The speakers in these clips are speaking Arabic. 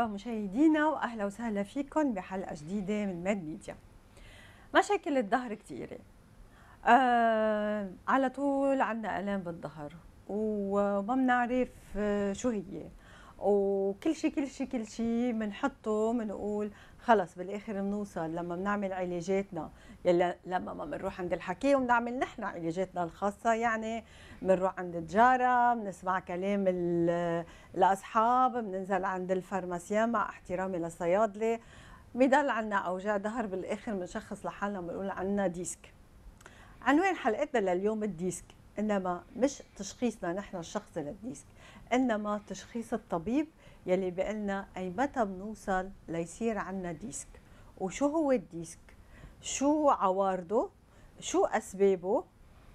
مرحبا مشاهدينا واهلا وسهلا فيكم بحلقه جديده من ماد ميديا مشاكل الظهر كثيره آه على طول عندنا الام بالظهر وما بنعرف آه، شو هي وكل شيء كل شيء كل شيء بنحطه بنقول خلص بالاخر بنوصل لما بنعمل علاجاتنا يلا لما ما بنروح عند الحكي وبنعمل نحن علاجاتنا الخاصه يعني بنروح عند الجاره بنسمع كلام الاصحاب بننزل عند الفارماسيان مع احترامي للصيادله بضل عنا اوجاع ظهر بالاخر بنشخص لحالنا بنقول عنا ديسك عنوان حلقتنا لليوم الديسك انما مش تشخيصنا نحن الشخصي للديسك انما تشخيص الطبيب يلي بقلنا اي متى بنوصل ليصير عنا ديسك وشو هو الديسك شو عوارضه شو اسبابه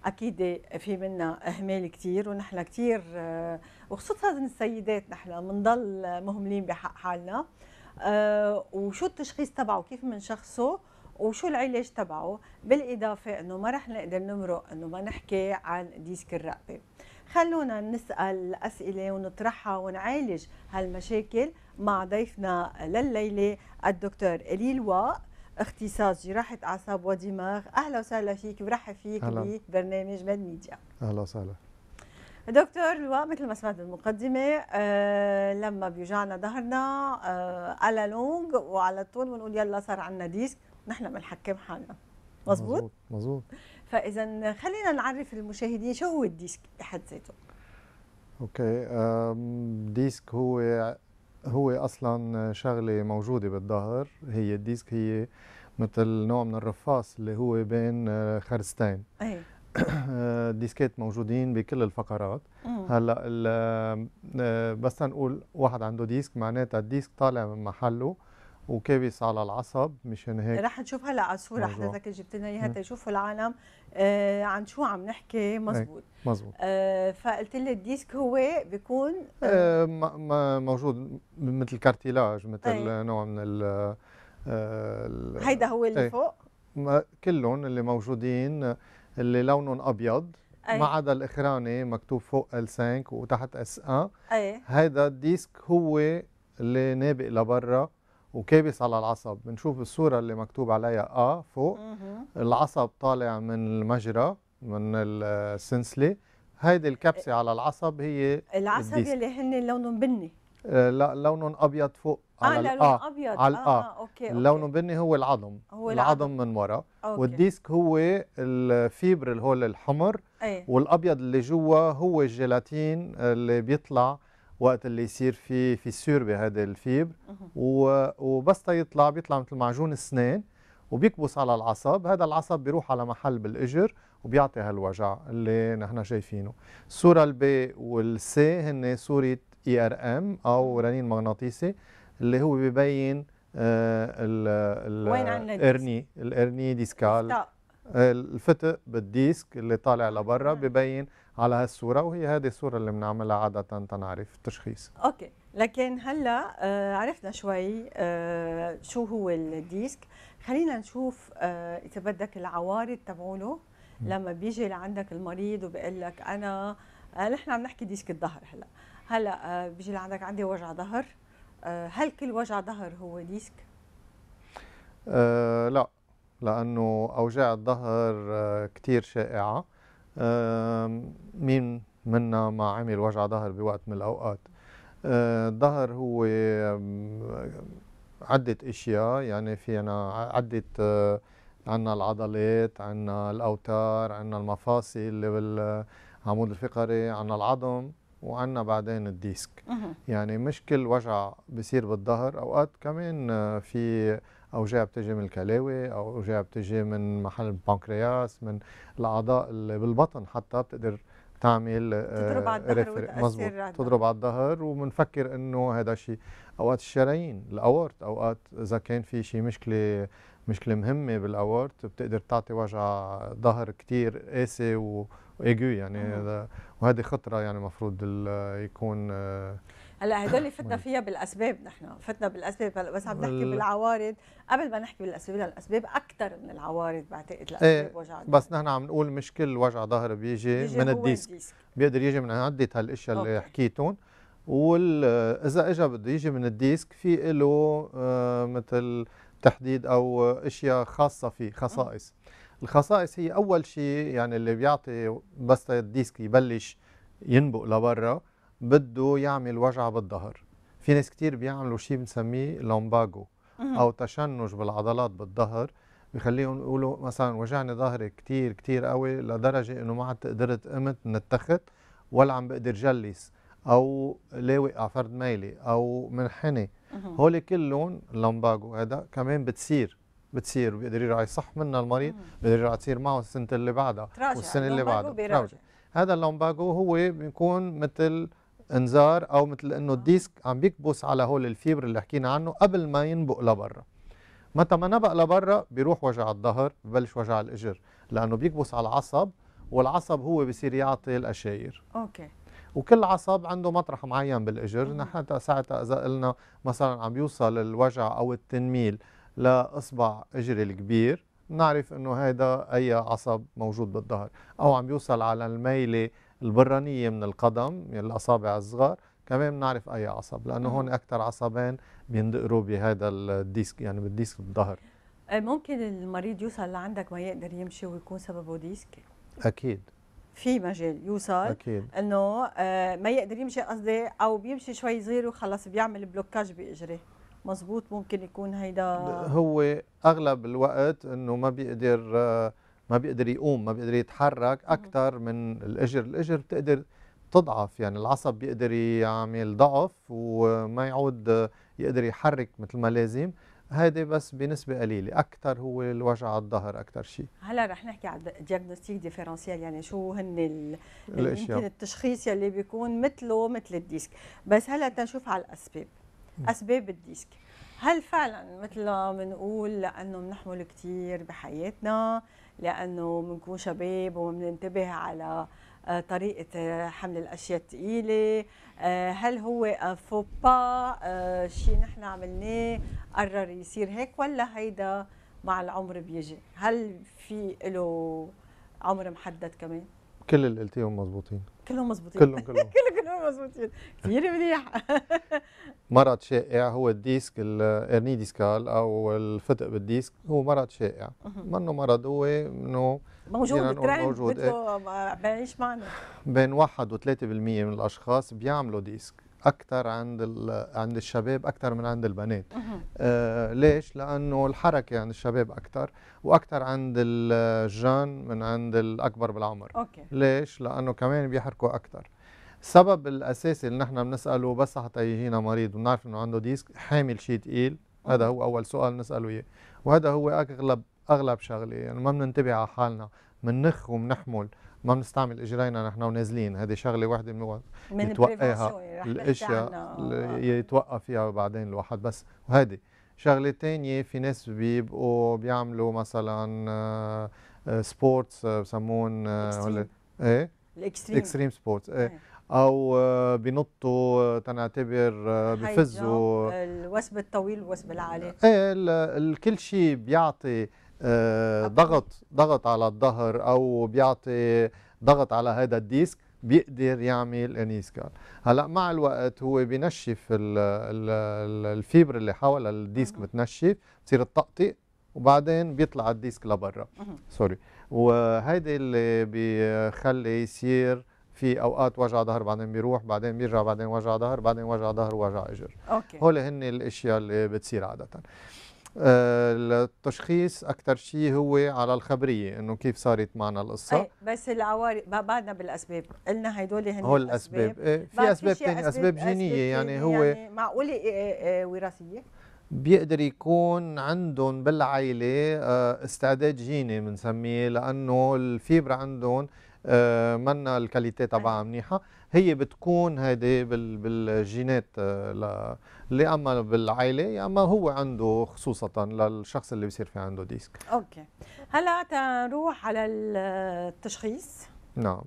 اكيد في منا اهمال كثير ونحن كثير آه، وخصوصا السيدات نحن بنضل مهملين بحق حالنا آه، وشو التشخيص تبعه كيف بنشخصه وشو العلاج تبعه بالاضافه انه ما رح نقدر نمرق انه ما نحكي عن ديسك الرقبه خلونا نسال اسئله ونطرحها ونعالج هالمشاكل مع ضيفنا لليله الدكتور اليل واق اختصاص جراحه اعصاب ودماغ اهلا وسهلا فيك برحب فيك هلا. ببرنامج مد ميديا اهلا وسهلا دكتور لواء مثل ما سمعت بالمقدمه آه لما بيوجعنا ظهرنا آه على لونج وعلى طول بنقول يلا صار عندنا ديسك نحن بنحكم حالنا مزبوط مزبوط فاذا خلينا نعرف المشاهدين شو هو الديسك بحد ذاته اوكي ديسك هو هو اصلا شغله موجوده بالظهر هي الديسك هي مثل نوع من الرفاص اللي هو بين آه، خرستين آه، الديسكات موجودين بكل الفقرات مم. هلا آه، بس نقول واحد عنده ديسك معناتها الديسك طالع من محله وكابس على العصب مشان هيك رح نشوف هلا على الصوره حضرتك جبت لنا اياها تشوفوا العالم آه عن شو عم نحكي مزبوط مزبوط آه فقلت لي الديسك هو بيكون آه, آه، موجود مثل كارتيلاج مثل أي. نوع من ال آه هيدا هو اللي إيه. فوق كلهم اللي موجودين اللي لونهم ابيض إيه. ما عدا الاخراني مكتوب فوق ال 5 وتحت اس 1 هذا الديسك هو اللي نابق لبرا وكابس على العصب بنشوف الصورة اللي مكتوب عليها آ فوق العصب طالع من المجرى من السنسلي هيدي الكبسة على العصب هي العصب الديسك. يلي هن لونهم بني آه لا لونهم ابيض فوق آه على الآ آه ابيض على الآ آه،, آه اوكي اللون بني هو العظم هو العظم, العظم من ورا والديسك هو الفيبر الهول الحمر أي. والابيض اللي جوا هو الجيلاتين اللي بيطلع وقت اللي يصير في سير بهذا الفيبر وبس يطلع بيطلع مثل معجون اسنان وبيكبس على العصب هذا العصب بيروح على محل بالاجر وبيعطي هالوجع اللي نحن شايفينه الصوره البي والسي هن صوره اي e ار ام او رنين مغناطيسي اللي هو ببين آه ال الارني الارني ديسكال الفتق بالديسك اللي طالع لبرا نعم. ببين على هالصوره وهي هذه الصوره اللي بنعملها عاده تنعرف التشخيص اوكي لكن هلا آه، عرفنا شوي آه، شو هو الديسك خلينا نشوف آه، اذا بدك العوارض تبعونه لما بيجي لعندك المريض وبيقول لك انا نحن عم نحكي ديسك الظهر هلا هلا بيجي لعندك عندي وجع ظهر هل كل وجع ظهر هو ديسك؟ آه لا لأنه أوجاع الظهر آه، كتير شائعة مين منا ما عمل وجع ظهر بوقت من الأوقات آه، الظهر هو عدة أشياء يعني فينا عدة آه، عنا العضلات عنا الأوتار عنا المفاصل اللي بالعمود الفقري عنا العظم وعنا بعدين الديسك يعني مش كل وجع بصير بالظهر أوقات كمان في اوجاع بتجي من الكلاوي او اوجاع بتجي من محل البنكرياس من الاعضاء اللي بالبطن حتى بتقدر تعمل آه، تضرب على الظهر تضرب على الظهر وبنفكر انه هذا شيء اوقات الشرايين الاورت اوقات اذا كان في شيء مشكله مشكله مهمه بالاورت بتقدر تعطي وجع ظهر كثير قاسي وايجو يعني وهذه خطره يعني المفروض يكون آه، هلا هدول فتنا فيها بالاسباب نحن فتنا بالاسباب هلا بس عم نحكي بالعوارض قبل ما نحكي بالاسباب الاسباب اكثر من العوارض بعتقد لاسباب ايه وجع ظهر بس نحن عم نقول مش كل وجع ظهر بيجي, بيجي من الديسك. الديسك بيقدر يجي من عده هالاشياء اللي حكيتهم واذا اجى بده يجي من الديسك في له آه، مثل تحديد او اشياء خاصه فيه أه. خصائص الخصائص هي اول شيء يعني اللي بيعطي بس الديسك يبلش ينبق لبرا بده يعمل وجع بالظهر في ناس كتير بيعملوا شيء بنسميه لومباجو او تشنج بالعضلات بالظهر بخليهم يقولوا مثلا وجعني ظهري كتير كتير قوي لدرجه انه ما عاد قدرت قمت من التخت ولا عم بقدر جلس او لاوي على فرد ميلي او منحني هول كلهم لومباجو هذا كمان بتصير بتصير بيقدر يرجع يصح منها المريض بيقدر يرجع تصير معه السنه اللي بعدها والسنه اللي بعدها هذا اللومباجو هو بيكون مثل انذار او مثل انه الديسك عم بيكبس على هول الفيبر اللي حكينا عنه قبل ما ينبق لبرا متى ما نبق لبرا بيروح وجع الظهر ببلش وجع الاجر لانه بيكبس على العصب والعصب هو بصير يعطي الاشاير اوكي وكل عصب عنده مطرح معين بالاجر نحن ساعتها اذا قلنا مثلا عم يوصل الوجع او التنميل لاصبع اجري الكبير نعرف انه هذا اي عصب موجود بالظهر او عم يوصل على الميله البرانيه من القدم الاصابع الصغار كمان بنعرف اي عصب لانه هون اكثر عصبين بيندقروا بهذا الديسك يعني بالديسك الظهر آه، ممكن المريض يوصل لعندك ما يقدر يمشي ويكون سببه ديسك اكيد في مجال يوصل اكيد انه آه ما يقدر يمشي قصدي او بيمشي شوي صغير وخلص بيعمل بلوكاج باجريه مزبوط ممكن يكون هيدا هو اغلب الوقت انه ما بيقدر آه ما بيقدر يقوم ما بيقدر يتحرك اكثر من الاجر الاجر بتقدر تضعف يعني العصب بيقدر يعمل ضعف وما يعود يقدر يحرك مثل ما لازم هيدي بس بنسبة قليلة أكثر هو الوجع على الظهر أكثر شيء هلا رح نحكي على الدياجنوستيك ديفيرنسيال يعني شو هن الأشياء يمكن التشخيص يلي بيكون مثله مثل الديسك بس هلا تنشوف على الأسباب أسباب الديسك هل فعلا مثل ما بنقول لأنه بنحمل كثير بحياتنا لانه بنكون شباب وبننتبه على آه، طريقة آه، حمل الأشياء الثقيلة آه، هل هو فوبا شيء نحن عملناه قرر يصير هيك ولا هيدا مع العمر بيجي هل في له عمر محدد كمان كل اللي قلتيهم مزبوطين كلهم مزبوطين كلهم كلهم مظبوطين كثير مليح مرض شائع هو الديسك الارني ديسكال او الفتق بالديسك هو مرض شائع منه مرض هو انه موجود الترند موجود إيه. بعيش معنا بين 1 و 3% من الاشخاص بيعملوا ديسك اكثر عند عند الشباب اكثر من عند البنات آه ليش لانه الحركه عند الشباب اكثر واكثر عند الجان من عند الاكبر بالعمر أوكي. ليش لانه كمان بيحركوا اكثر السبب الاساسي اللي نحن بنساله بس حتى يجينا مريض ونعرف انه عنده ديسك حامل شيء ثقيل هذا هو اول سؤال نساله اياه وهذا هو اغلب اغلب شغله يعني ما بننتبه على حالنا بنخ وبنحمل ما بنستعمل اجرينا نحن ونازلين هذه شغله وحده يتوقعها الاشياء يتوقع فيها بعدين الواحد بس وهذه شغله ثانيه في ناس بيبقوا بيعملوا مثلا سبورتس آه، آه، آه، بسمون ايه الاكستريم سبورتس ايه, إيه. او آه، بنطوا آه، تنعتبر آه، بفزوا الوثب الطويل والوثب العالي ايه كل شيء بيعطي ضغط ضغط على الظهر او بيعطي ضغط على هذا الديسك بيقدر يعمل انيسكال هلا مع الوقت هو بنشف الفيبر اللي حول الديسك بتنشف بصير التقطيق وبعدين بيطلع الديسك لبرا سوري وهيدي اللي بيخلي يصير في اوقات وجع ظهر بعدين بيروح بعدين بيرجع بعدين وجع ظهر بعدين وجع ظهر وجع اجر اوكي هول هن الاشياء اللي بتصير عاده آه، التشخيص اكثر شيء هو على الخبريه انه كيف صارت معنا القصه أي بس العوارض بعدنا بالاسباب قلنا هدول هن هول الاسباب إيه في اسباب ثانيه اسباب جينيه يعني هو يعني معقوله إيه،, إيه،, إيه وراثيه بيقدر يكون عندهم بالعائله آه، استعداد جيني بنسميه لانه الفيبر عندهم آه، منا الكاليتي تبعها منيحه هي بتكون هيدي بالجينات اللي آه، اما بالعائله يا اما هو عنده خصوصا للشخص اللي بصير في عنده ديسك اوكي هلا تنروح على التشخيص نعم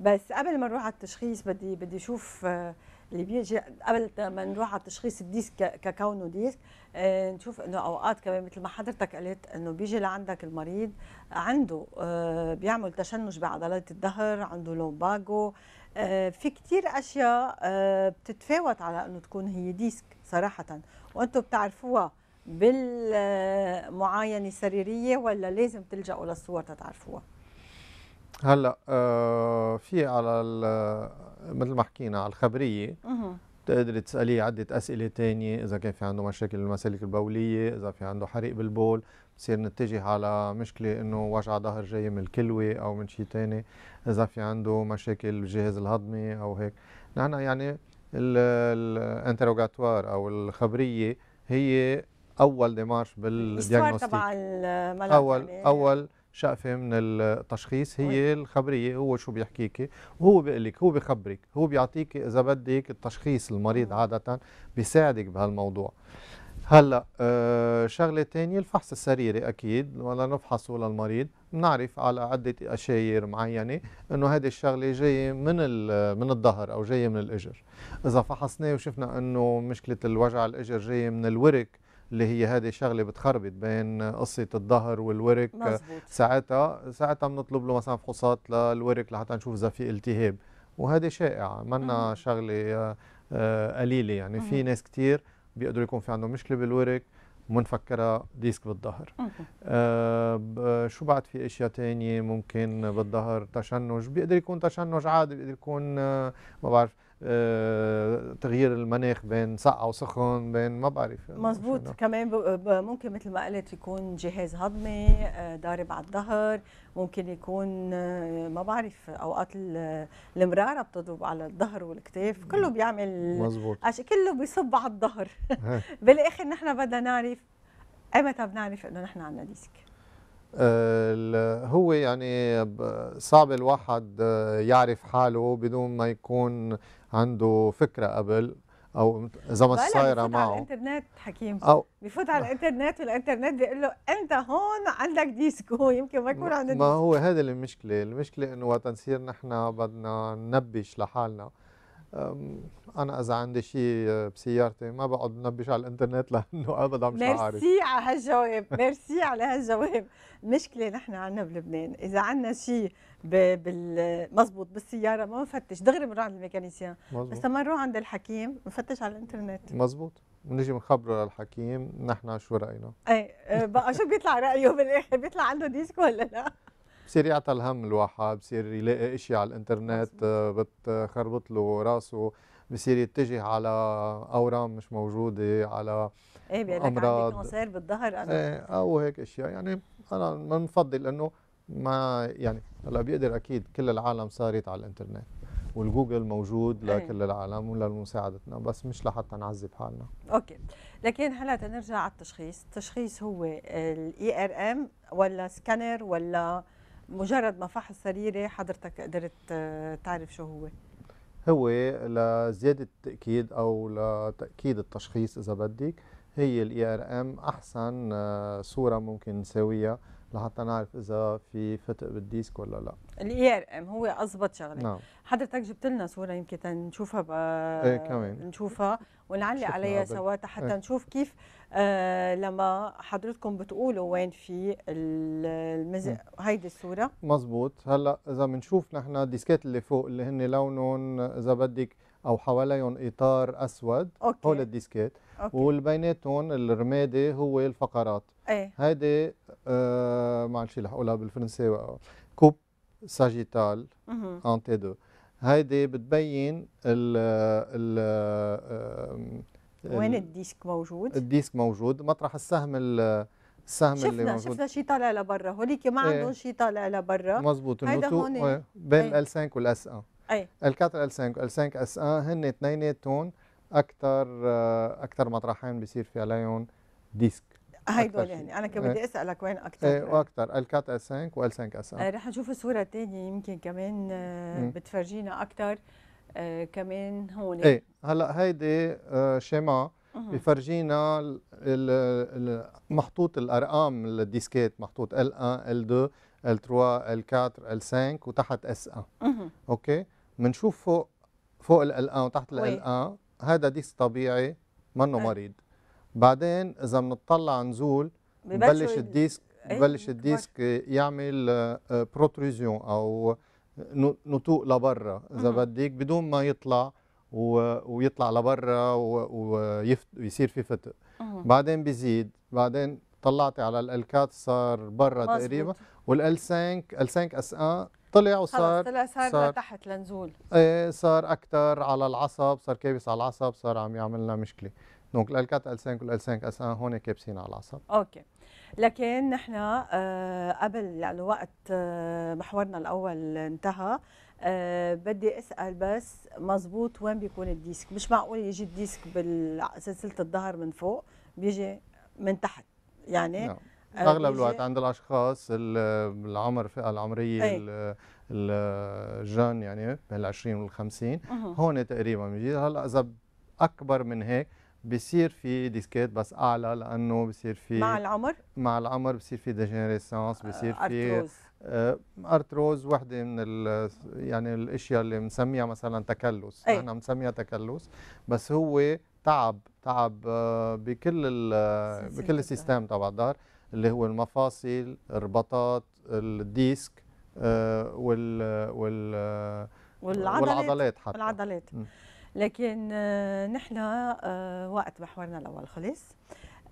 بس قبل ما نروح على التشخيص بدي بدي اشوف آه، اللي بيجي قبل ما نروح على تشخيص الديسك ككونه ديسك آه، نشوف انه اوقات كمان مثل ما حضرتك قلت انه بيجي لعندك المريض عنده آه، بيعمل تشنج بعضلات الظهر عنده لومباجو آه، في كثير اشياء بتتفاوت على انه تكون هي ديسك صراحه وانتم بتعرفوها بالمعاينه السريريه ولا لازم تلجأوا للصور تتعرفوها هلا في على مثل ما حكينا على الخبريه تقدري تساليه عده اسئله تانية اذا كان في عنده مشاكل بالمسالك البوليه اذا في عنده حريق بالبول بصير نتجه على مشكله انه وجع ظهر جاي من الكلوه او من شيء تاني اذا في عنده مشاكل بالجهاز الهضمي او هيك نحن يعني الانتروغاتوار او الخبريه هي اول ديمارش بالدياغنوستيك طبعا اول يعني. اول شقفه من التشخيص هي الخبريه هو شو بيحكيك وهو بيقول لك هو بخبرك هو بيعطيك اذا بدك التشخيص المريض عاده بيساعدك بهالموضوع هلا أه شغله ثانيه الفحص السريري اكيد ولا نفحصه للمريض بنعرف على عده اشاير معينه انه هذه الشغله جايه من من الظهر او جايه من الاجر اذا فحصناه وشفنا انه مشكله الوجع الاجر جايه من الورك اللي هي هذه شغله بتخربط بين قصه الظهر والورك مزبوط. ساعتها ساعتها بنطلب له مثلا فحوصات للورك لحتى نشوف اذا في التهاب وهذه شائعه منا شغله آه، قليله يعني في ناس كثير بيقدروا يكون في عندهم مشكله بالورك منفكره ديسك بالظهر آه شو بعد في اشياء تانية ممكن بالظهر تشنج بيقدر يكون تشنج عادي بيقدر يكون آه ما بعرف آه، تغيير المناخ بين سقعه وسخن بين ما بعرف يعني مزبوط كمان ممكن مثل ما قلت يكون جهاز هضمي ضارب آه، على الظهر ممكن يكون آه، ما بعرف اوقات المراره بتضرب على الظهر والكتاف كله بيعمل مزبوط كله بيصب على الظهر بالاخر نحن بدنا نعرف ايمتى بنعرف انه نحن عندنا ديسك هو يعني صعب الواحد آه، يعرف حاله بدون ما يكون عنده فكره قبل او اذا ما صايره معه على الانترنت حكيم أو بفوت على الانترنت والانترنت بيقول له انت هون عندك ديسكو يمكن ما يكون عندك ما هو هذا المشكله المشكله انه وقت نصير نحن بدنا ننبش لحالنا انا اذا عندي شيء بسيارتي ما بقعد نبش على الانترنت لانه ابدا مش عارف ميرسي على هالجواب ميرسي على هالجواب المشكله نحن عندنا بلبنان اذا عندنا شيء مضبوط بالسياره ما بنفتش دغري بنروح عند الميكانيسيان بس لما نروح عند الحكيم بنفتش على الانترنت مضبوط بنجي بنخبره للحكيم نحن شو راينا إيه،, ايه بقى شو بيطلع رايه بالاخر بيطلع عنده ديسك ولا لا بصير يعطى الهم الواحد بصير يلاقي اشياء على الانترنت بتخربط له راسه بصير يتجه على اورام مش موجوده على ايه بيقول لك عندي كونسير بالظهر انا ايه او هيك اشياء يعني انا ما بنفضل انه ما يعني هلا بيقدر اكيد كل العالم صارت على الانترنت والجوجل موجود إيه. لكل العالم ولمساعدتنا بس مش لحتى نعذب حالنا اوكي لكن هلا تنرجع على التشخيص التشخيص هو الاي ار ام ولا سكانر ولا مجرد ما فحص سريري حضرتك قدرت آه، تعرف شو هو هو لزياده تأكيد او لتاكيد التشخيص اذا بدك هي الاي ار e ام احسن آه، صوره ممكن نساويها لحتى نعرف اذا في فتق بالديسك ولا لا الاي ار ام هو اضبط شغله نعم. حضرتك جبت لنا صوره يمكن تنشوفها بقى ايه كمان نشوفها ونعلق عليها سوا حتى ايه. نشوف كيف آه لما حضرتكم بتقولوا وين في المزق هيدي الصوره مزبوط هلا اذا بنشوف نحن الديسكات اللي فوق اللي هن لونهم اذا بدك او حواليهم اطار اسود أوكي. هول الديسكات أوكي. والبيناتهم الرمادي هو الفقرات ايه هيدي آه معلش رح اقولها بالفرنساوي كوب ساجيتال ان تي دو هيدي بتبين ال ال وين الديسك موجود؟ الديسك موجود مطرح السهم السهم شفنا اللي موجود شفنا شيء طالع لبرا هوليك ما عندهم شيء طالع لبرا مضبوط هيدا هون بين ال 5 والاس ان اي ال 4 ال 5 ال 5 اس ان هن اثنيناتهم اكثر اكثر مطرحين بصير في عليهم ديسك دول يعني انا كان إيه. بدي اسالك وين اكثر ايه واكثر الكات اس 5 وال 5 اس رح نشوف الصوره الثانيه يمكن كمان آه، بتفرجينا اكثر آه، كمان هون ايه هلا هيدي آه، شيما بفرجينا محطوط الارقام الديسكيت محطوط ال 1 ال 2 ال 3 ال 4 ال 5 وتحت اس ان اوكي بنشوف فوق فوق ال 1 وتحت ال 1 هذا ديسك طبيعي منه إيه. مريض بعدين اذا بنطلع نزول ببلش الديسك إيه، ببلش الديسك يعمل بروتروزيون آه، آه، او نتوء لبرا اذا بدك بدون ما يطلع ويطلع لبرا ويصير في فتق بعدين بيزيد بعدين طلعتي على الالكات صار برا تقريبا والالسانك السانك اس ان طلع وصار طلع صار, صار لتحت لنزول ايه صار اكثر على العصب صار كابس على العصب صار عم يعمل لنا مشكله دونك ال4 الالكات 5 اس1 هون كابسين على العصب اوكي لكن نحن آه، قبل وقت آه، محورنا الاول انتهى آه، بدي اسال بس مزبوط وين بيكون الديسك مش معقول يجي الديسك بسلسله الظهر من فوق بيجي من تحت يعني نعم. اغلب الوقت عند الاشخاص العمر الفئه العمريه الجان يعني ال 20 وال 50 هون تقريبا بيجي هلا اذا اكبر من هيك بصير في ديسكات بس اعلى لانه بصير في مع العمر مع العمر بصير في ديجينيريسانس بصير في ارتروز ارتروز آه، وحده من يعني الاشياء اللي بنسميها مثلا تكلس نحن إيه. احنا بنسميها تكلس بس هو تعب تعب آه، بكل آه، بكل السيستم تبع الظهر اللي هو المفاصل الرباطات الديسك وال وال والعضلات والعضلات حتى العضلات م. لكن آه، نحن آه، وقت محورنا الاول خلص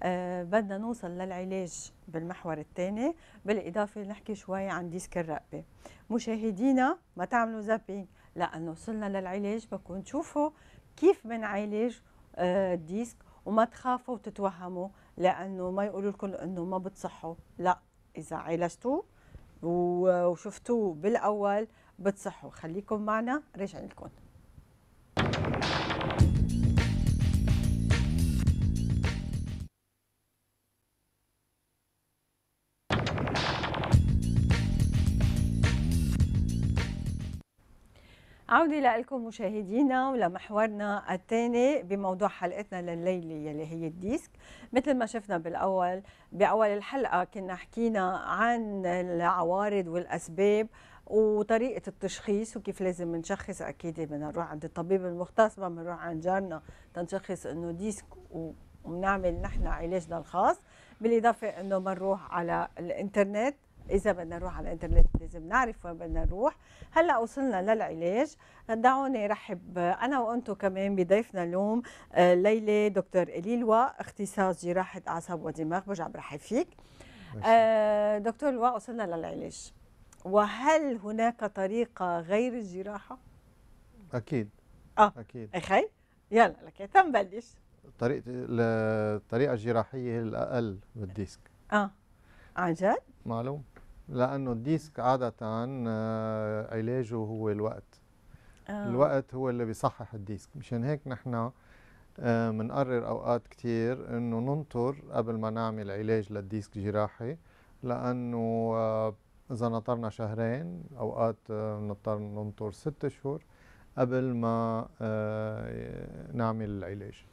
آه، بدنا نوصل للعلاج بالمحور الثاني بالاضافه نحكي شوي عن ديسك الرقبه مشاهدينا ما تعملوا زابينج لانه وصلنا للعلاج بكون تشوفوا كيف بنعالج الديسك وما تخافوا وتتوهموا لانه ما يقولوا لكم انه ما بتصحوا لا اذا عالجتوه وشفتوه بالاول بتصحوا خليكم معنا راجعين لكم عودة لكم مشاهدينا ولمحورنا الثاني بموضوع حلقتنا لليلة يلي هي الديسك مثل ما شفنا بالأول بأول الحلقة كنا حكينا عن العوارض والأسباب وطريقة التشخيص وكيف لازم نشخص أكيد بدنا نروح عند الطبيب المختص ما بنروح عند جارنا تنشخص إنه ديسك وبنعمل نحن علاجنا الخاص بالإضافة إنه بنروح على الإنترنت اذا بدنا نروح على الانترنت لازم نعرف وين بدنا نروح هلا وصلنا للعلاج دعوني رحب انا وانتم كمان بضيفنا اليوم آه، ليلى دكتور اليلوا اختصاص جراحه اعصاب ودماغ برجع برحب فيك آه، دكتور لواء وصلنا للعلاج وهل هناك طريقه غير الجراحه اكيد اه اكيد اخي يلا لك تنبلش طريقه الطريقه الجراحيه هي الاقل بالديسك اه عن جد؟ معلوم لانه الديسك عاده آه، علاجه هو الوقت آه. الوقت هو اللي بيصحح الديسك مشان هيك نحن بنقرر آه، اوقات كثير انه ننطر قبل ما نعمل علاج للديسك جراحي لانه آه، اذا نطرنا شهرين اوقات بنضطر ننطر ست شهور قبل ما نعمل العلاج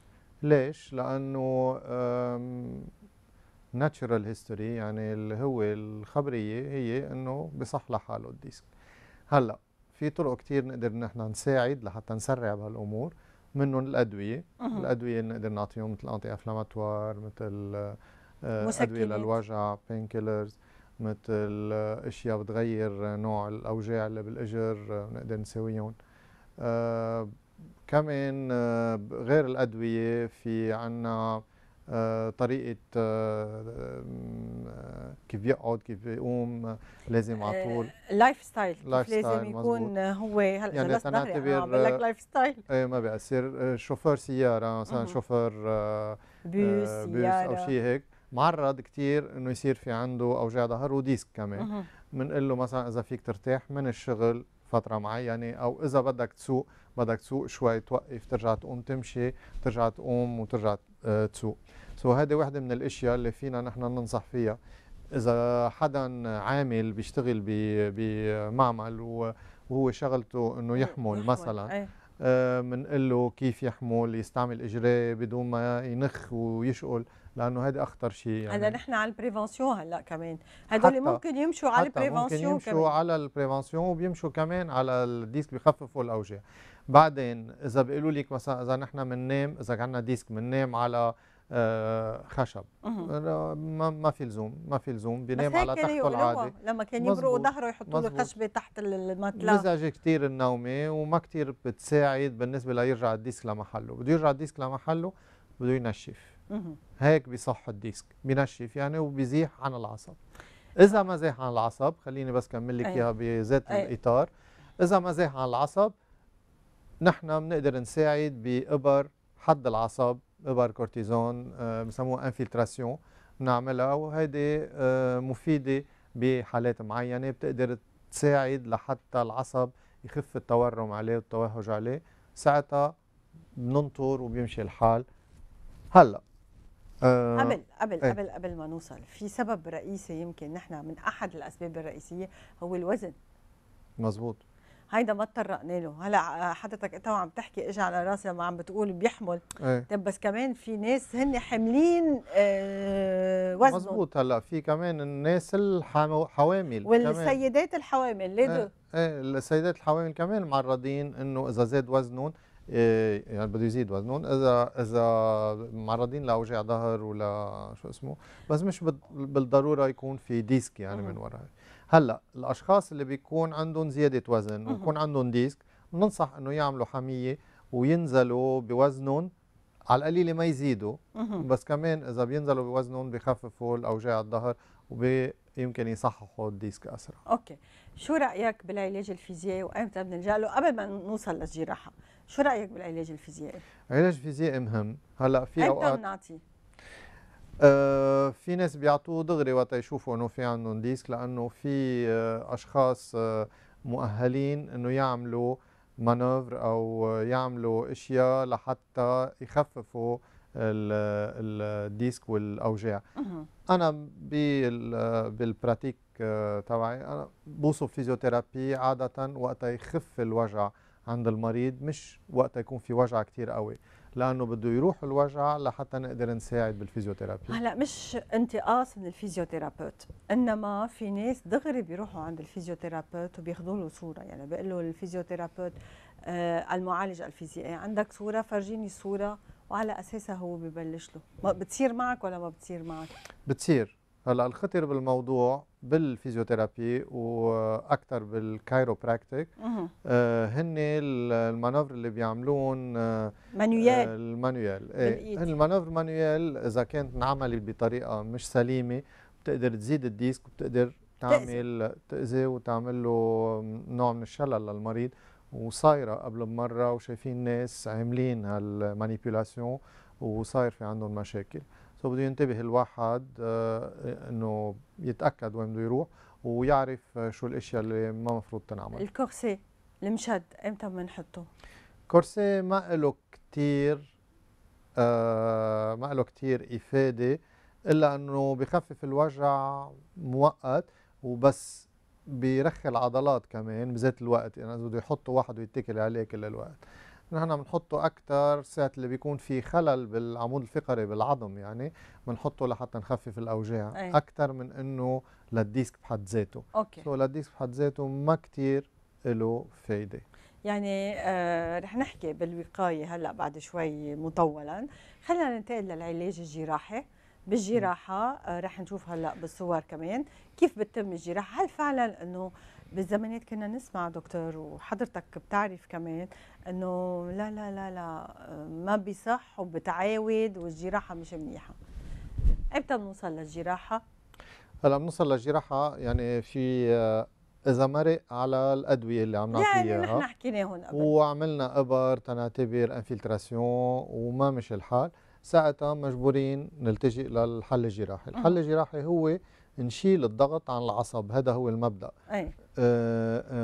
ليش لانه ناتشرال هيستوري يعني اللي هو الخبريه هي انه بصح لحاله الديسك هلا في طرق كثير نقدر نحن نساعد لحتى نسرع بهالامور منهم الادويه أه. الادويه اللي نقدر نعطيهم مثل انتي انفلاماتوار مثل آه، ادويه للوجع بين كيلرز مثل آه، اشياء بتغير آه، نوع الاوجاع اللي بالاجر نقدر نساويهم آه كمان آه غير الادويه في عنا آه، طريقه آه، آه، كيف يقعد كيف يقوم لازم على طول لايف ستايل لايف ستايل لازم يكون هو يعني هلا يعني بس نعتبر لك لايف ستايل ايه ما بيأثر شوفر سياره مثلا بيوس سيارة. او شيء هيك معرض كثير انه يصير في عنده اوجاع ظهر وديسك كمان بنقول له مثلا اذا فيك ترتاح من الشغل فترة معينة يعني، أو إذا بدك تسوق بدك تسوق شوي توقف ترجع تقوم تمشي ترجع تقوم وترجع آه، تسوق سو هذه وحدة من الأشياء اللي فينا نحن ننصح فيها إذا حدا عامل بيشتغل بمعمل وهو شغلته إنه يحمل مثلا بنقول إيه. آه، له كيف يحمل يستعمل إجريه بدون ما ينخ ويشقل لانه هذا اخطر شيء يعني هلا نحن على البريفنسيون هلا كمان هدول ممكن يمشوا على البريفنسيون ممكن يمشوا كمان. على البريفنسيون وبيمشوا كمان على الديسك بخففوا الاوجاع بعدين اذا بيقولوا لك مثلا اذا نحن بننام اذا عندنا ديسك بننام على آه، خشب آه، ما ما في لزوم ما في لزوم بينام على يعني تحته العادي لما كان يبرق ظهره يحطوا له خشبه تحت المطلع مزعجه كثير النومه وما كثير بتساعد بالنسبه ليرجع الديسك لمحله بده يرجع الديسك لمحله بده ينشف هيك بيصح الديسك بنشف يعني وبيزيح عن العصب اذا ما زيح عن العصب خليني بس كمل لك اياها بذات الاطار اذا ما زيح عن العصب نحن بنقدر نساعد بابر حد العصب ابر كورتيزون آه، بسموها انفلتراسيون بنعملها وهيدي آه، مفيده بحالات معينه بتقدر تساعد لحتى العصب يخف التورم عليه والتوهج عليه ساعتها بننطر وبيمشي الحال هلا آه، قبل قبل إيه. قبل قبل ما نوصل في سبب رئيسي يمكن نحن من احد الاسباب الرئيسيه هو الوزن مزبوط هيدا ما تطرقنا له هلا آه، حضرتك انت وعم تحكي اجى على راسي ما عم بتقول بيحمل إيه. طيب بس كمان في ناس هن حاملين آه وزن مزبوط هلا في كمان الناس الحوامل والسيدات الحوامل ليه إيه،, ايه السيدات الحوامل كمان معرضين انه اذا زاد وزنهم إيه، يعني بده يزيد وزنهم اذا اذا معرضين لاوجاع ظهر ولا شو اسمه بس مش بالضروره يكون في ديسك يعني من وراء هلا الاشخاص اللي بيكون عندهم زياده وزن ويكون عندهم ديسك بننصح انه يعملوا حميه وينزلوا بوزنهم على القليله ما يزيدوا بس كمان اذا بينزلوا بوزنهم بخففوا الاوجاع الظهر ويمكن يصححوا الديسك اسرع اوكي شو رايك بالعلاج الفيزيائي وامتى بنلجا له قبل ما نوصل للجراحه شو رايك بالعلاج الفيزيائي العلاج الفيزيائي مهم هلا في اوقات امتى بنعطيه آه في ناس بيعطوه دغري وقت يشوفوا انه في عندهم ديسك لانه في آه اشخاص آه مؤهلين انه يعملوا مانوفر او يعملوا اشياء لحتى يخففوا آه الديسك والاوجاع انا بالبراتيك آه، تبعي انا بوصف فيزيوثيرابي عاده وقت يخف الوجع عند المريض مش وقت يكون في وجع كثير قوي لانه بده يروح الوجع لحتى نقدر نساعد بالفيزيوثيرابي هلا مش انتقاص من الفيزيوثيرابيوت انما في ناس دغري بيروحوا عند الفيزيوثيرابيوت وبياخذوا له صوره يعني بيقول له الفيزيوثيرابيوت آه المعالج الفيزيائي عندك صوره فرجيني صوره وعلى اساسها هو ببلش له بتصير معك ولا ما بتصير معك بتصير هلا الخطر بالموضوع بالفيزيوثيرابي واكثر بالكايروبراكتيك آه هن المانوفر اللي بيعملون آه مانويال آه، المانويال ايه المانوفر مانويال اذا كانت انعملت بطريقه مش سليمه بتقدر تزيد الديسك وبتقدر تعمل تاذي وتعمل له نوع من الشلل للمريض وصايره قبل بمره وشايفين ناس عاملين هالمانيبيولاسيون وصاير في عندهم مشاكل سو بده ينتبه الواحد آه، انه يتاكد وين بده يروح ويعرف شو الاشياء اللي ما مفروض تنعمل الكورسي المشد امتى بنحطه كورسي ما له كثير آه ما له كثير افاده الا انه بخفف الوجع مؤقت وبس بيرخي العضلات كمان بذات الوقت يعني اذا بده يحطه واحد ويتكل عليه كل الوقت نحن بنحطه اكثر ساعه اللي بيكون في خلل بالعمود الفقري بالعظم يعني بنحطه لحتى نخفف الاوجاع أيه. اكثر من انه للديسك بحد ذاته اوكي سو للديسك بحد ذاته ما كثير له فايده يعني آه رح نحكي بالوقايه هلا بعد شوي مطولا خلينا ننتقل للعلاج الجراحي بالجراحه آه، رح نشوف هلا بالصور كمان كيف بتتم الجراحه هل فعلا انه بالزمانات كنا نسمع دكتور وحضرتك بتعرف كمان انه لا لا لا لا آه، ما بيصح وبتعاود والجراحه مش منيحه ايمتى بنوصل للجراحه هلا بنوصل للجراحه يعني في آه، اذا مرق على الادويه اللي عم نعطيها يعني نحن حكيناهم قبل وعملنا ابر تنعتبر انفلتراسيون وما مش الحال ساعتها مجبورين نلتجئ للحل الجراحي الحل الجراحي هو نشيل الضغط عن العصب هذا هو المبدا اي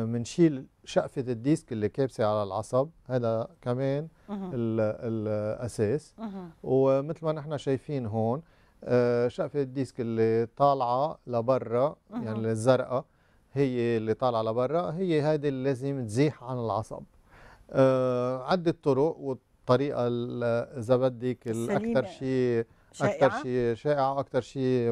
بنشيل آه، آه، شقفه الديسك اللي كابسه على العصب هذا كمان الاساس ومثل ما نحن شايفين هون آه، شقفه الديسك اللي طالعه لبرا يعني الزرقاء هي اللي طالعه لبرا هي هذه اللي لازم تزيح عن العصب عده طرق الطريقه بدك الاكثر شيء اكثر شيء شائعه اكثر شيء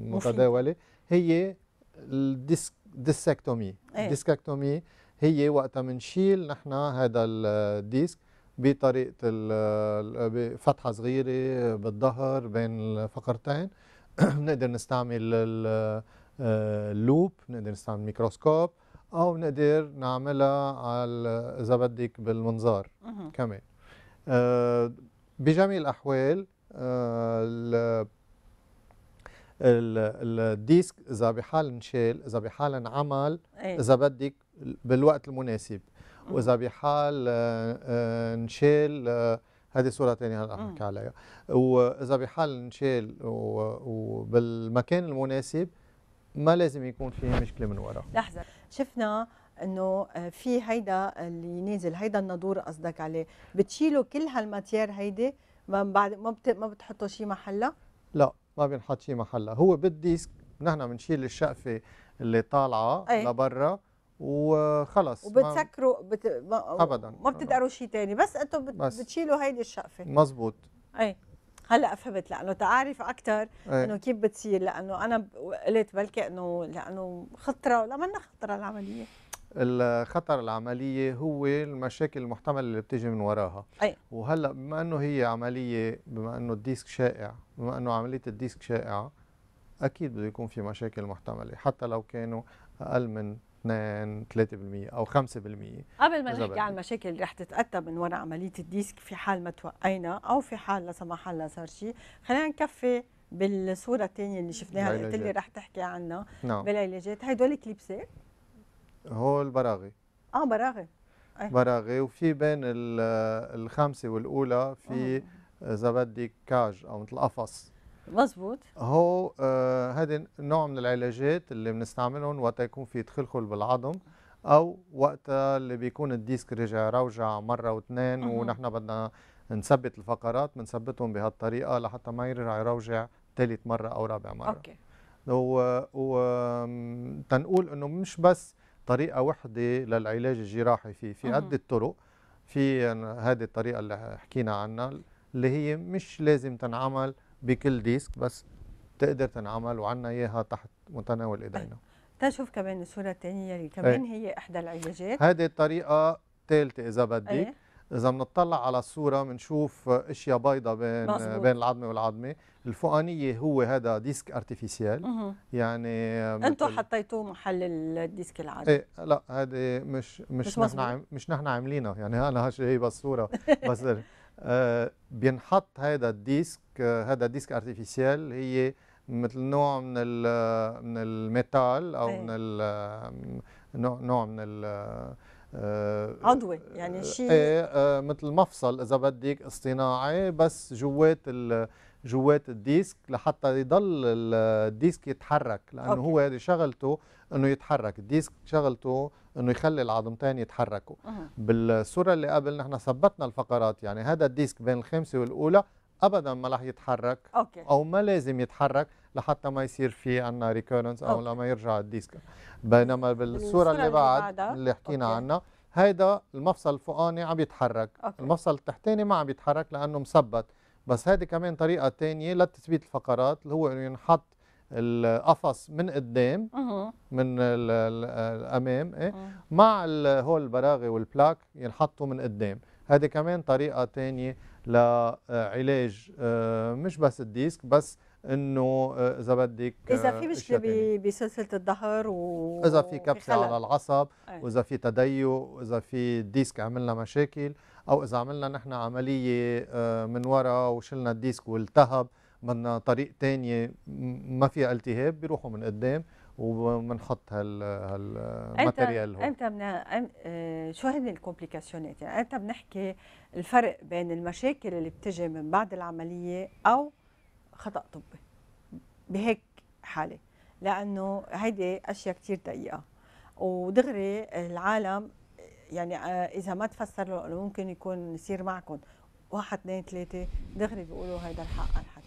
متداوله هي الديسكتومي الديسكتومي إيه. هي وقتها بنشيل نحن هذا الديسك بطريقه فتحه صغيره بالظهر بين الفقرتين بنقدر نستعمل اللوب آه، بنقدر نستعمل ميكروسكوب او بنقدر نعملها على اذا بدك بالمنظار كمان آه، بجميع الأحوال آه، الديسك إذا بحال انشال إذا بحال انعمل إيه. إذا بدك بالوقت المناسب وإذا بحال آه، انشال هذه صورة ثانية هلا رح عليها وإذا بحال انشال وبالمكان المناسب ما لازم يكون في مشكلة من وراء لحظة شفنا انه آه، في هيدا اللي نازل هيدا النادور قصدك عليه بتشيلوا كل هالماتير هيدي ما بعد ما بت... ما بتحطوا شيء محلها لا ما بينحط شيء محلها هو بالديسك نحن بنشيل الشقفه اللي طالعه أي. لبرا وخلص وبتسكروا بت... ما... ابدا ما بتقدروا شيء ثاني بس انتم بت... بس. بتشيلوا هيدي الشقفه مزبوط اي هلا فهمت لانه تعرف اكثر إيه. انه كيف بتصير لانه انا قلت بلكي انه لانه خطره لا منا خطره العمليه الخطر العمليه هو المشاكل المحتمله اللي بتيجي من وراها أي. وهلا بما انه هي عمليه بما انه الديسك شائع بما انه عمليه الديسك شائعه اكيد بده يكون في مشاكل محتمله حتى لو كانوا اقل من 2 3% او 5% قبل ما نحكي عن المشاكل اللي رح تتاتى من وراء عمليه الديسك في حال ما توقينا او في حال لا سمح الله صار شيء خلينا نكفي بالصوره الثانيه اللي شفناها اللي قلت لي رح تحكي عنها نعم. بالعلاجات هدول كليبسات هو البراغي اه براغي أيه. براغي وفي بين الخامسه والاولى في آه. اذا بدي كاج او مثل قفص مزبوط هو هذا آه نوع من العلاجات اللي بنستعملهم وقت يكون في تخلخل بالعظم او وقت اللي بيكون الديسك رجع روجع مره واثنين ونحن بدنا نثبت الفقرات بنثبتهم بهالطريقه لحتى ما يرجع يروجع ثالث مره او رابع مره اوكي وتنقول انه مش بس طريقه وحده للعلاج الجراحي فيه في عده طرق في هذه الطريقه اللي حكينا عنها اللي هي مش لازم تنعمل بكل ديسك بس تقدر تنعمل وعنا اياها تحت متناول طيب. ايدينا تشوف كمان الصوره الثانيه اللي كمان ايه. هي احدى العلاجات هذه الطريقه الثالثه اذا بدك ايه. اذا بنطلع على الصوره بنشوف اشياء بيضاء بين مزبوط. بين العظمه والعظمه الفوقانيه هو هذا ديسك ارتيفيسيال يعني انتم حطيتوه محل الديسك العادي ايه لا هذه مش مش, مش نحن مش نحن عاملينها يعني انا جايب الصوره بس آه بينحط هذا الديسك آه، هذا ديسك ارتيفيسيال هي مثل نوع من من الميتال او أيه. من آه، نوع من آه، آه، عضوي يعني آه، شيء ايه آه، مثل مفصل اذا بدك اصطناعي بس جوات جوات الديسك لحتى يضل الديسك يتحرك لانه أوكي. هو هذه شغلته انه يتحرك الديسك شغلته انه يخلي العظمتين يتحركوا أه. بالصوره اللي قبل نحن ثبتنا الفقرات يعني هذا الديسك بين الخامسه والاولى ابدا ما راح يتحرك أوكي. او ما لازم يتحرك لحتى ما يصير في عندنا ريكورنس او لما يرجع الديسك بينما بالصوره اللي, بعد اللي حكينا عنها هيدا المفصل الفوقاني عم يتحرك أوكي. المفصل التحتاني ما عم يتحرك لانه مثبت بس هذه كمان طريقه ثانيه لتثبيت الفقرات اللي هو انه ينحط القفص من قدام من الامام إيه؟ مع هول البراغي والبلاك ينحطوا من قدام هذه كمان طريقه ثانيه لعلاج آه، مش بس الديسك بس انه آه، اذا بدك آه، اذا في مشكله بسلسله الظهر و اذا في كبسه على العصب واذا في تديق واذا في الديسك عملنا مشاكل او اذا عملنا نحن عمليه آه، من ورا وشلنا الديسك والتهب بدنا طريق تانية ما فيها التهاب بيروحوا من قدام وبنحط هال هالماتيريال هون انت من شو هن الكومبليكاسيونات يعني انت بنحكي الفرق بين المشاكل اللي بتجي من بعد العمليه او خطا طبي بهيك حاله لانه هيدي اشياء كثير دقيقه ودغري العالم يعني آه، اذا ما تفسر له ممكن يكون يصير معكم واحد اثنين ثلاثه دغري بيقولوا هيدا الحق الحكي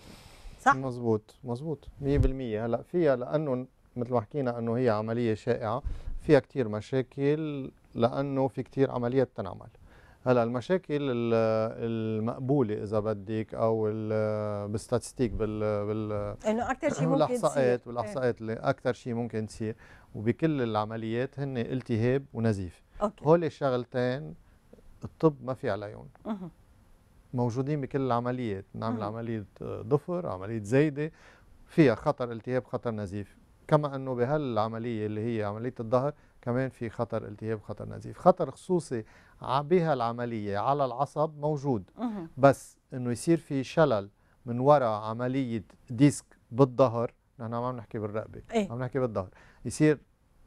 صح مزبوط مزبوط 100% هلا فيها لانه مثل ما حكينا انه هي عمليه شائعه فيها كثير مشاكل لانه في كثير عمليات تنعمل هلا المشاكل المقبوله اذا بدك او بالستاتستيك بال بال انه اكثر شيء ممكن بالاحصاءات بالاحصاءات اللي اكثر شيء ممكن تصير وبكل العمليات هن التهاب ونزيف اوكي هول الشغلتين الطب ما في عليهم موجودين بكل العمليات نعمل عمليه ضفر عمليه زايده فيها خطر التهاب خطر نزيف كما انه بهالعمليه اللي هي عمليه الظهر كمان في خطر التهاب خطر نزيف خطر خصوصي بها العملية على العصب موجود بس انه يصير في شلل من وراء عملية ديسك بالظهر نحن ما عم نحكي بالرقبة إيه؟ عم نحكي بالظهر يصير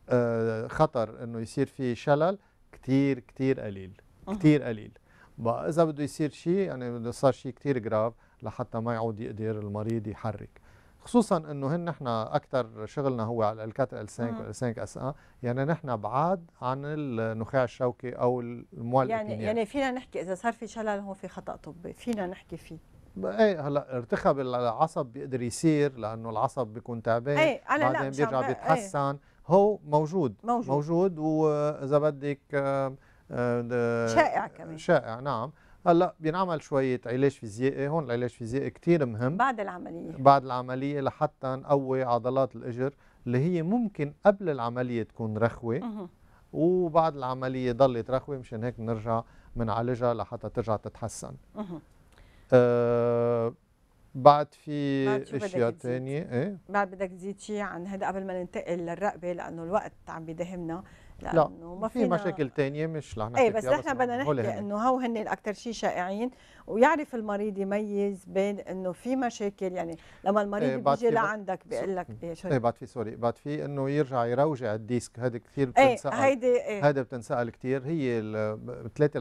آه، خطر انه يصير في شلل كتير كتير قليل كتير قليل بقى اذا بده يصير شيء يعني بده صار شيء كتير جراف لحتى ما يعود يقدر المريض يحرك خصوصا انه هن نحن اكثر شغلنا هو على الكات 5 اس ا آه، يعني نحن بعاد عن النخاع الشوكي او الموال يعني الإكينية. يعني فينا نحكي اذا صار في شلل هون في خطا طبي فينا نحكي فيه ايه هلا ارتخب العصب بيقدر يصير لانه العصب بيكون تعبان ايه أنا بعدين لا بيرجع إيه. بيتحسن ايه هو موجود موجود, موجود واذا بدك آه، شائع كمان شائع نعم هلا بينعمل شويه علاج فيزيائي هون العلاج الفيزيائي كثير مهم بعد العمليه بعد العمليه لحتى نقوي عضلات الاجر اللي هي ممكن قبل العمليه تكون رخوه وبعد العمليه ضلت رخوه مشان هيك بنرجع بنعالجها لحتى ترجع تتحسن آه بعد في اشياء ثانيه ايه بعد بدك تزيد شيء عن هذا قبل ما ننتقل للرقبه لانه الوقت عم بيدهمنا لا ما في مشاكل تانية مش رح إيه، يعني نحكي اي بس نحن بدنا نحكي انه هو هن الاكثر شيء شائعين ويعرف المريض يميز بين انه في مشاكل يعني لما المريض إيه، بيجي لعندك بيقول لك ايه, إيه، بعد في سوري بعد في انه يرجع يروجع الديسك هذا كثير بتنسال هيدي ايه هذا بتنسال كثير هي 3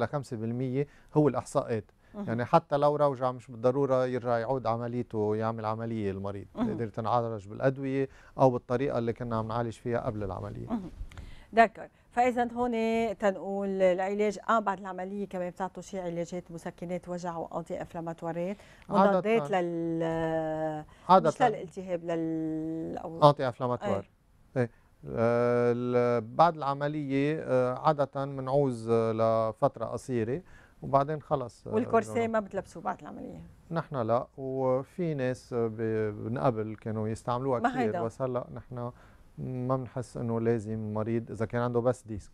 ل 5% هو الاحصاءات يعني حتى لو روجع مش بالضروره يرجع يعود عمليته يعمل عمليه المريض تقدر تنعالج بالادويه او بالطريقه اللي كنا عم نعالج فيها قبل العمليه دكر فاذا هون تنقول العلاج اه بعد العمليه كمان بتعطوا شيء علاجات مسكنات وجع وانتي انفلاماتوريات مضادات لل عادة مش للالتهاب لل انتي انفلاماتوار ايه. إيه. آه، بعد العمليه آه، عاده بنعوز آه، لفتره قصيره وبعدين خلص والكورسيه ما بتلبسوه بعد العمليه نحن لا وفي ناس من قبل كانوا يستعملوها كثير بس هلا نحن ما بنحس انه لازم مريض اذا كان عنده بس ديسك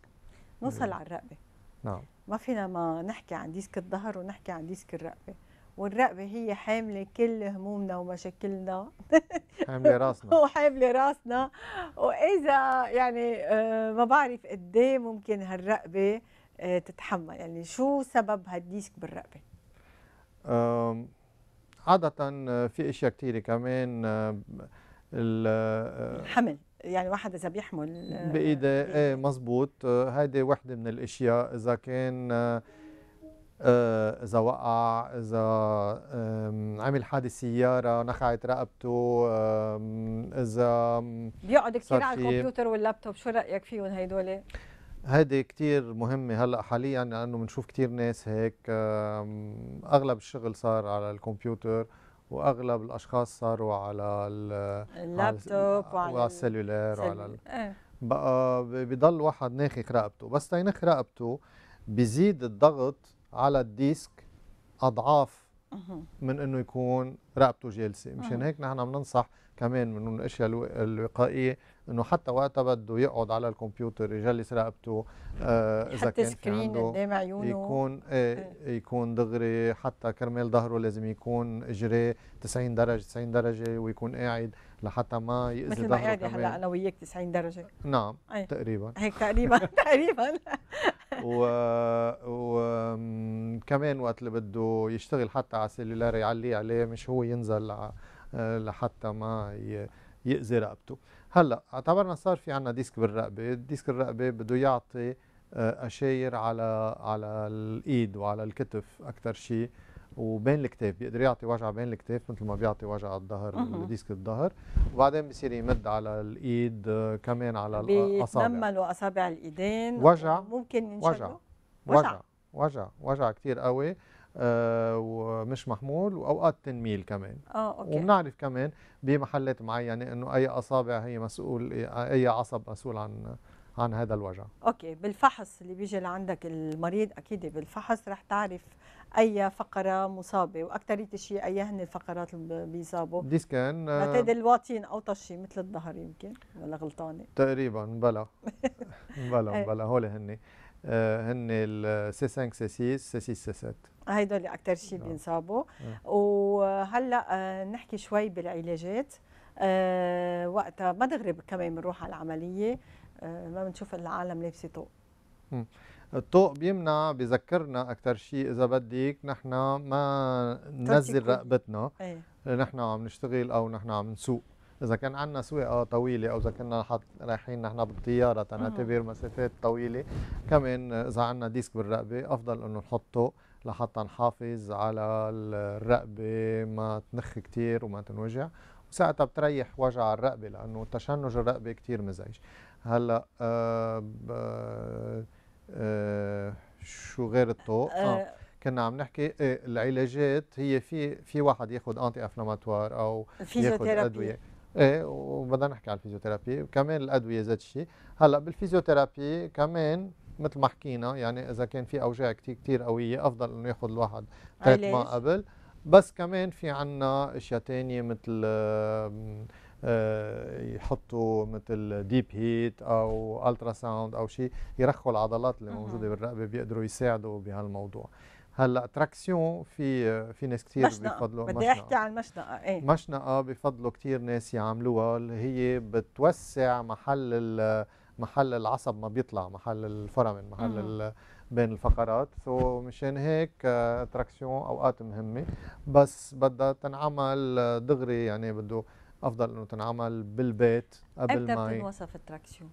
نوصل على الرقبه نعم ما فينا ما نحكي عن ديسك الظهر ونحكي عن ديسك الرقبه والرقبه هي حامله كل همومنا ومشاكلنا حامله راسنا وحامله راسنا واذا يعني آه، ما بعرف قد إيه ممكن هالرقبه آه، تتحمل يعني شو سبب هالديسك بالرقبه عادة آه، في اشياء كثيرة كمان الحمل يعني واحد اذا بيحمل بايده آه، ايه مزبوط هيدي وحده من الاشياء اذا كان آه، آه، اذا وقع اذا عمل حادث سياره نخعت رقبته اذا بيقعد كثير على الكمبيوتر واللابتوب شو رايك فيهم هدول هيدي كتير مهمة هلا حاليا لأنه بنشوف كتير ناس هيك أغلب الشغل صار على الكمبيوتر واغلب الاشخاص صاروا على اللابتوب آه، وعلى السلولار وعلى إيه. بقى بضل واحد ناخخ رقبته بس تينخ رقبته بيزيد الضغط على الديسك اضعاف من انه يكون رقبته جالسه مشان هيك نحن بننصح كمان من الاشياء الوقائيه انه حتى وقتها بده يقعد على الكمبيوتر يجلس رقبته آه اذا كان في عنده قدام عيونه يكون آه يكون دغري حتى كرمال ظهره لازم يكون اجريه 90 درجه 90 درجه ويكون قاعد لحتى ما يأذي مثل ما قاعده هلا انا وياك 90 درجه نعم أي. تقريبا هيك تقريبا تقريبا و... وكمان وقت اللي بده يشتغل حتى على السيلولار يعليه عليه مش هو ينزل لحتى ما ي... يأذي رقبته هلا اعتبرنا صار في عنا ديسك بالرقبه ديسك الرقبه بده يعطي آه، اشاير على على الايد وعلى الكتف اكثر شيء وبين الكتف بيقدر يعطي وجع بين الكتف مثل ما بيعطي وجع على الظهر ديسك الظهر وبعدين بصير يمد على الايد آه، كمان على الاصابع بيتنملوا اصابع الايدين وجع ممكن ينشلوا وجع وجع وجع وجع كثير قوي آه، ومش محمول واوقات تنميل كمان اه اوكي وبنعرف كمان بمحلات معينه انه اي اصابع هي مسؤول اي عصب مسؤول عن عن هذا الوجع اوكي بالفحص اللي بيجي لعندك المريض اكيد بالفحص رح تعرف اي فقره مصابه واكثريه شيء اي هن الفقرات اللي بيصابوا ديسكان بعتقد آه، الواطين او طشي مثل الظهر يمكن ولا غلطانه تقريبا بلا بلا إيه. بلا هول هن آه، هن السي 5 سي 6 سي 6 سي 7 اللي اكثر شيء بينصابوا آه. وهلا آه، نحكي شوي بالعلاجات وقتها ما دغري كمان بنروح على العمليه ما بنشوف العالم لابسه طوق الطوق بيمنع بذكرنا اكثر شيء اذا بدك نحن ما ننزل رقبتنا إيه. نحن عم نشتغل او نحن عم نسوق اذا كان عندنا سواقه طويله او اذا كنا حط رايحين نحن بالطياره تنعتبر مسافات طويله كمان اذا عندنا ديسك بالرقبه افضل انه نحطه لحتى نحافظ على الرقبه ما تنخ كتير وما تنوجع وساعتها بتريح وجع الرقبه لانه تشنج الرقبه كتير مزعج هلا آه، آه، شو غير الطوق آه. آه، كنا عم نحكي إيه، العلاجات هي في في واحد ياخذ انتي انفلاماتوار او فيزيوثيرابي ايه وبدنا نحكي على الفيزيوثيرابي وكمان الادويه ذات الشيء هلا بالفيزيوثيرابي كمان مثل ما حكينا يعني اذا كان في اوجاع كثير كثير قويه افضل انه ياخذ الواحد ما قبل بس كمان في عنا اشياء ثانيه مثل آه، آه، يحطوا مثل ديب هيت او الترا ساوند او شيء يرخوا العضلات اللي موجوده بالرقبه بيقدروا يساعدوا بهالموضوع هلا اتراكسيون في في ناس كثير بفضلوا بدي احكي عن مشنقه ايه مشنقه آه، بفضلوا كثير ناس يعملوها اللي هي بتوسع محل محل العصب ما بيطلع محل الفرامن محل بين الفقرات سو so مشان هيك آه، اتراكسيون اوقات مهمه بس بدها تنعمل آه، دغري يعني بده افضل انه تنعمل بالبيت قبل ما امتى بتنوصف التراكسيون؟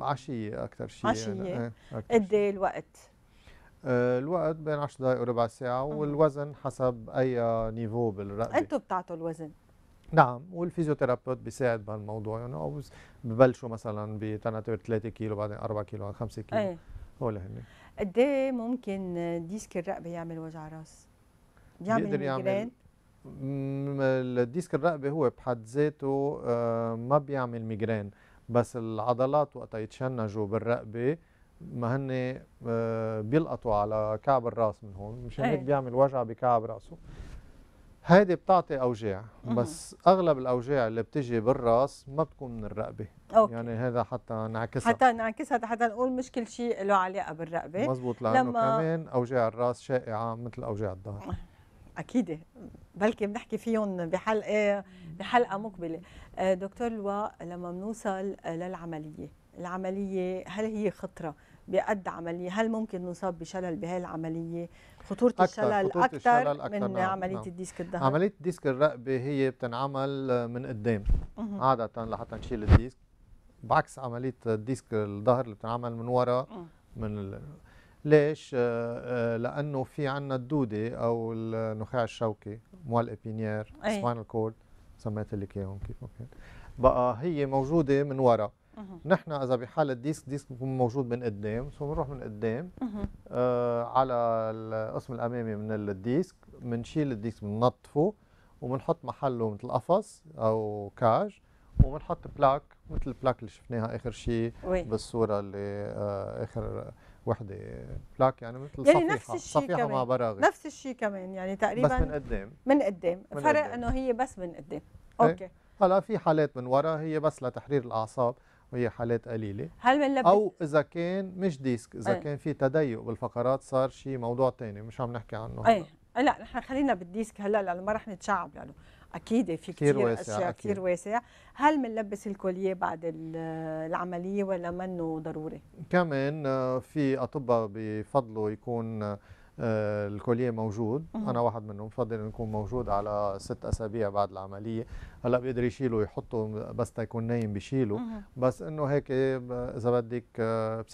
عشيه اكثر شيء يعني. عشيه إيه، قد ايه الوقت؟ آه، الوقت بين 10 دقائق وربع ساعه والوزن حسب اي نيفو بالرقبه انتم بتعطوا الوزن نعم والفيزيوثيرابيوت بيساعد بهالموضوع يعني او ببلشوا مثلا ب 3 كيلو بعدين 4 كيلو 5 كيلو ايه هول هن قد ايه ممكن ديسك الرقبه يعمل وجع راس؟ بيعمل ميجرين؟ الديسك الرقبه هو بحد ذاته آه، ما بيعمل ميجرين بس العضلات وقتها يتشنجوا بالرقبه ما هن آه، بيلقطوا على كعب الراس من هون مشان هيك إيه. بيعمل وجع بكعب راسه هيدي بتعطي اوجاع بس اغلب الاوجاع اللي بتجي بالراس ما بتكون من الرقبه أوكي. يعني هذا حتى نعكسها حتى نعكسها حتى نقول مش كل شيء له علاقه بالرقبه مزبوط لانه لما... كمان اوجاع الراس شائعه مثل اوجاع الظهر اكيد بلكي بنحكي فيهم بحلقه بحلقه مقبله آه، دكتور لواء لما بنوصل للعمليه العمليه هل هي خطره بقد عمليه هل ممكن نصاب بشلل بهي العمليه خطوره أكتر الشلل خطورة اكثر الشلل من نعم. عمليه نعم. الديسك الظهري عمليه الديسك الرقبه هي بتنعمل من قدام عاده لحتى نشيل الديسك بعكس عمليه الديسك الظهر اللي بتنعمل من وراء من ال... ليش؟ آه، آه، لانه في عندنا الدوده او النخاع الشوكي موال ابينير سبينال كورد سميت لك اياهم كيف ممكن بقى هي موجوده من وراء نحن اذا بحاله ديسك ديسك بيكون موجود من قدام سو بنروح من قدام آه على القسم الامامي من الديسك بنشيل الديسك بننظفه وبنحط محله مثل قفص او كاج وبنحط بلاك مثل البلاك اللي شفناها اخر شيء بالصوره اللي آه اخر وحده بلاك يعني مثل يعني صفيحه نفس الشيء صفيحه كمان. مع براغي نفس الشيء كمان يعني تقريبا بس من قدام من قدام فرق انه هي بس من قدام إيه. اوكي هلا في حالات من ورا هي بس لتحرير الاعصاب هي حالات قليله هل بنلبس او اذا كان مش ديسك اذا أي. كان في تضيق بالفقرات صار شيء موضوع ثاني مش عم نحكي عنه اي لا نحن خلينا بالديسك هلا لانه ما رح نتشعب لانه اكيد في كثير اشياء كثير واسع هل بنلبس الكوليه بعد العمليه ولا منه ضروري كمان آه، في اطباء بفضلوا يكون آه، الكوليه موجود مم. انا واحد منهم بفضل انه يكون موجود على ست اسابيع بعد العمليه هلا بيقدر يشيله يحطه بس تيكون نايم بيشيله بس انه هيك اذا بدك آه،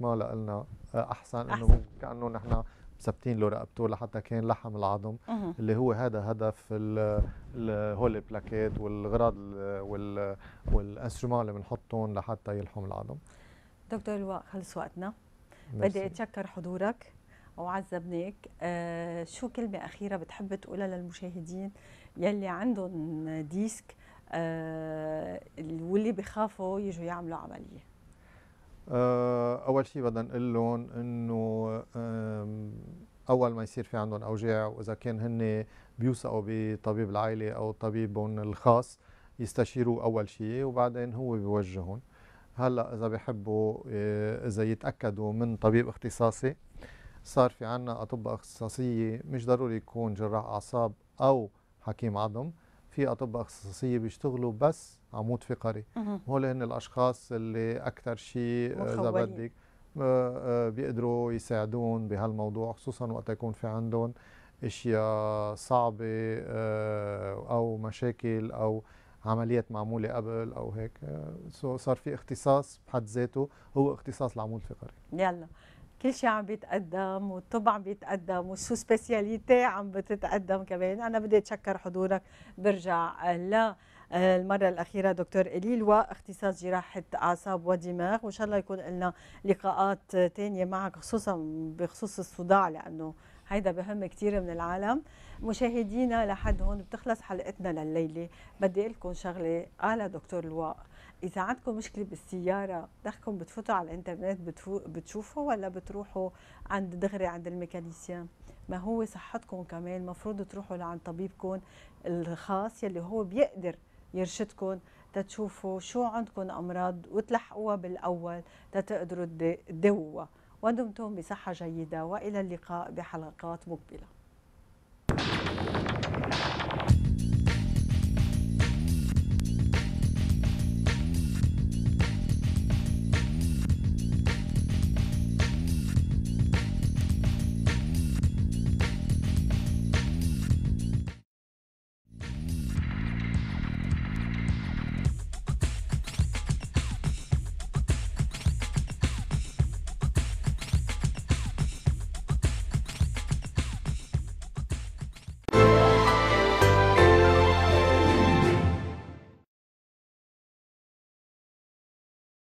ما لنا آه، احسن انه كانه نحن ثابتين له رقبته لحتى كان لحم العظم اللي هو هذا هدف هول بلاكيت والغراض وال والانسترومون اللي بنحطهم لحتى يلحم العظم دكتور لواء خلص وقتنا بدي اتشكر حضورك وعذبناك آه شو كلمة أخيرة بتحب تقولها للمشاهدين يلي عندهم ديسك آه واللي بخافوا يجوا يعملوا عملية آه أول شيء بدنا نقول لهم إنه أول ما يصير في عندهم أوجاع وإذا كان هن بيوثقوا بطبيب العائلة أو طبيبهم الخاص يستشيروه أول شيء وبعدين هو بيوجههم هلا إذا بيحبوا آه، إذا يتأكدوا من طبيب اختصاصي صار في عنا أطباء اختصاصية مش ضروري يكون جراح أعصاب أو حكيم عظم في أطباء اختصاصية بيشتغلوا بس عمود فقري هول هن الأشخاص اللي أكثر شيء آه، إذا بدك آه، آه، بيقدروا يساعدون بهالموضوع خصوصا وقت يكون في عندهم اشياء صعبه او مشاكل او عمليات معموله قبل او هيك سو صار في اختصاص بحد ذاته هو اختصاص العمود الفقري يلا كل شيء عم بيتقدم والطب عم بيتقدم والسو سبيسياليتي عم بتتقدم كمان انا بدي اتشكر حضورك برجع لا المرة الأخيرة دكتور إليل واختصاص جراحة أعصاب ودماغ وإن شاء الله يكون لنا لقاءات تانية معك خصوصا بخصوص الصداع لأنه هيدا بهم كثير من العالم مشاهدينا لحد هون بتخلص حلقتنا لليلة بدي لكم شغلة على دكتور الواق اذا عندكم مشكله بالسياره بدكم بتفوتوا على الانترنت بتشوفوا ولا بتروحوا عند دغري عند الميكانيسيان ما هو صحتكم كمان المفروض تروحوا لعند طبيبكم الخاص يلي هو بيقدر يرشدكم تتشوفوا شو عندكم امراض وتلحقوها بالاول تتقدروا تداووها ودمتم بصحه جيده والى اللقاء بحلقات مقبله